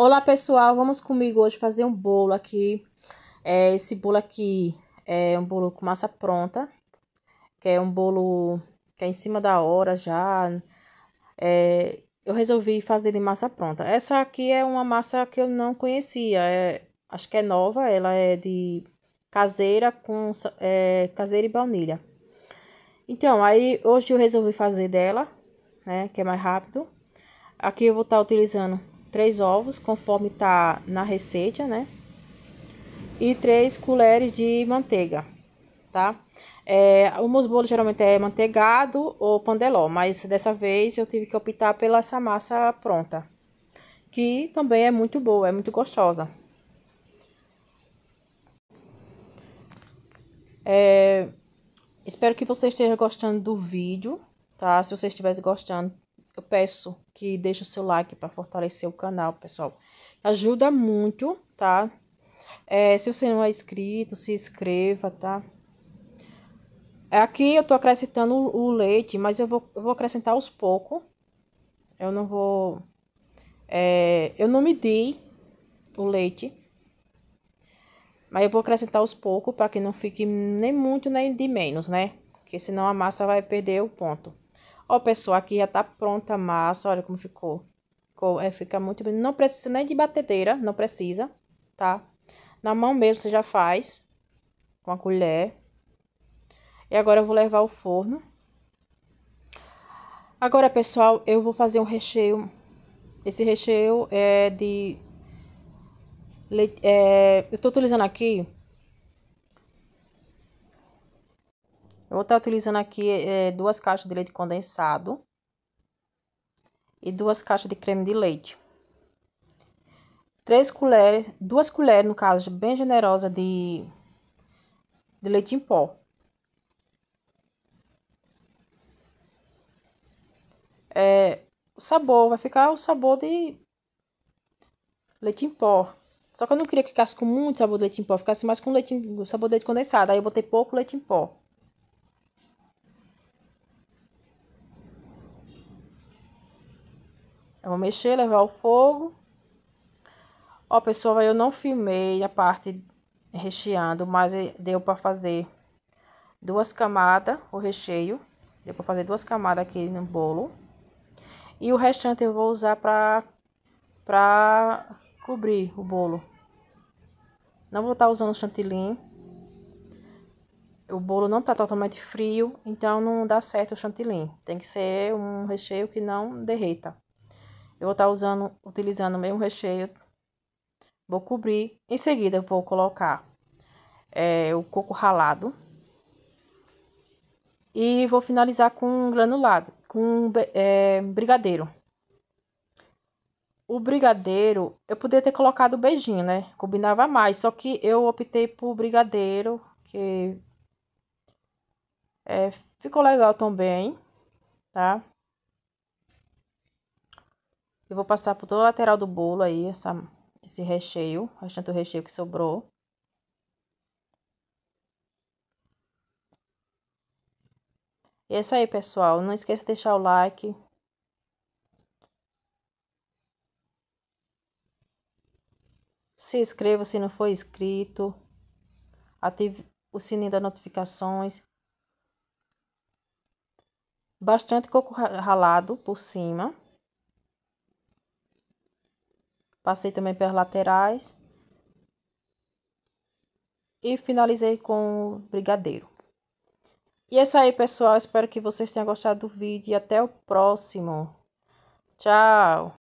Olá pessoal, vamos comigo hoje fazer um bolo aqui. É, esse bolo aqui é um bolo com massa pronta, que é um bolo que é em cima da hora já. É, eu resolvi fazer em massa pronta. Essa aqui é uma massa que eu não conhecia, é, acho que é nova, ela é de caseira com é, caseira e baunilha. Então, aí hoje eu resolvi fazer dela, né, que é mais rápido. Aqui eu vou estar tá utilizando três ovos, conforme tá na receita, né? E três colheres de manteiga, tá? É, o meu bolo geralmente é manteigado ou pandeló, mas dessa vez eu tive que optar pela essa massa pronta, que também é muito boa, é muito gostosa. É, espero que você esteja gostando do vídeo, tá? Se você estivesse gostando, eu peço que deixa o seu like para fortalecer o canal, pessoal. Ajuda muito, tá? É, se você não é inscrito, se inscreva, tá? Aqui eu tô acrescentando o leite, mas eu vou, eu vou acrescentar aos poucos. Eu não vou... É, eu não medi o leite. Mas eu vou acrescentar aos poucos para que não fique nem muito nem de menos, né? Porque senão a massa vai perder o ponto. Ó, pessoal, aqui já tá pronta a massa, olha como ficou. ficou é, fica muito bonito. Não precisa nem de batedeira, não precisa, tá? Na mão mesmo você já faz, com a colher. E agora eu vou levar ao forno. Agora, pessoal, eu vou fazer um recheio. Esse recheio é de... Leite, é, eu tô utilizando aqui Eu vou estar utilizando aqui é, duas caixas de leite condensado e duas caixas de creme de leite. Três colheres, duas colheres, no caso, bem generosa de, de leite em pó. É, o sabor vai ficar o sabor de leite em pó. Só que eu não queria que ficasse com muito sabor de leite em pó, ficasse mais com leite, sabor de leite condensado. Aí eu botei pouco leite em pó. Eu vou mexer, levar o fogo. Ó, pessoal, eu não filmei a parte recheando, mas é, deu para fazer duas camadas o recheio. Deu para fazer duas camadas aqui no bolo. E o restante eu vou usar para pra cobrir o bolo. Não vou estar tá usando usando chantilly. O bolo não tá totalmente frio, então não dá certo o chantilly. Tem que ser um recheio que não derreta. Eu vou estar tá usando, utilizando o mesmo recheio. Vou cobrir. Em seguida, vou colocar é, o coco ralado. E vou finalizar com um granulado, com é, brigadeiro. O brigadeiro, eu poderia ter colocado o beijinho, né? Combinava mais, só que eu optei por brigadeiro, que é, ficou legal também, tá? Eu vou passar por toda a lateral do bolo aí, essa, esse recheio, o recheio que sobrou. E é isso aí, pessoal. Não esqueça de deixar o like. Se inscreva se não for inscrito. Ative o sininho das notificações. Bastante coco ralado por cima. Passei também pelas laterais. E finalizei com o brigadeiro. E é isso aí, pessoal. Espero que vocês tenham gostado do vídeo e até o próximo. Tchau!